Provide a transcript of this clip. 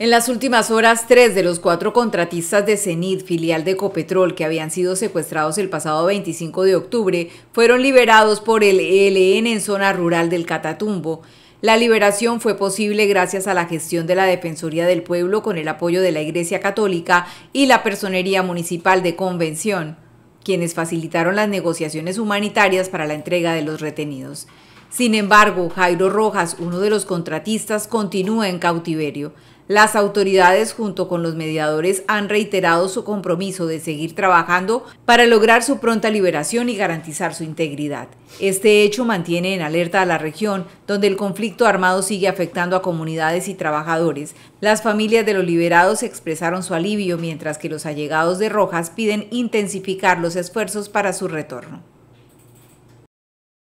En las últimas horas, tres de los cuatro contratistas de CENID, filial de Copetrol, que habían sido secuestrados el pasado 25 de octubre, fueron liberados por el ELN en zona rural del Catatumbo. La liberación fue posible gracias a la gestión de la Defensoría del Pueblo con el apoyo de la Iglesia Católica y la Personería Municipal de Convención, quienes facilitaron las negociaciones humanitarias para la entrega de los retenidos. Sin embargo, Jairo Rojas, uno de los contratistas, continúa en cautiverio. Las autoridades junto con los mediadores han reiterado su compromiso de seguir trabajando para lograr su pronta liberación y garantizar su integridad. Este hecho mantiene en alerta a la región, donde el conflicto armado sigue afectando a comunidades y trabajadores. Las familias de los liberados expresaron su alivio, mientras que los allegados de Rojas piden intensificar los esfuerzos para su retorno.